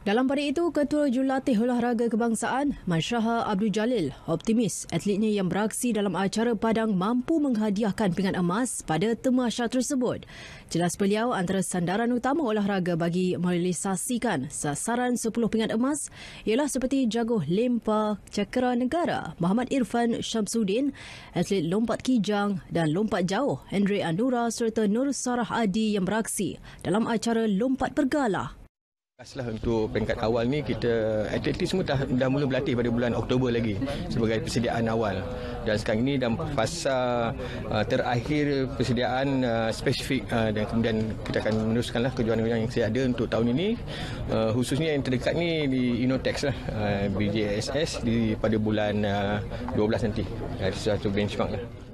Dalam pada itu, Ketua Jurulatih Olahraga Kebangsaan, Mansyaha Abdul Jalil, optimis atletnya yang beraksi dalam acara Padang mampu menghadiahkan pingat emas pada temasya tersebut. Jelas beliau antara sandaran utama olahraga bagi merealisasikan sasaran 10 pingat emas ialah seperti jaguh lempa cakera negara Muhammad Irfan Syamsuddin, atlet lompat kijang dan lompat jauh Andre Anura serta Nur Sarah Adi yang beraksi dalam acara lompat pergalah Setelah untuk pengkat awal ni kita atlet semua dah, dah mula berlatih pada bulan Oktober lagi sebagai persediaan awal dan sekarang ini dalam fasa uh, terakhir persediaan uh, spesifik uh, dan kemudian kita akan meneruskanlah kejuaraan yang saya ada untuk tahun ini uh, khususnya yang terdekat ni di Inotex lah uh, BJSS di pada bulan uh, 12 nanti dari satu benchmark lah.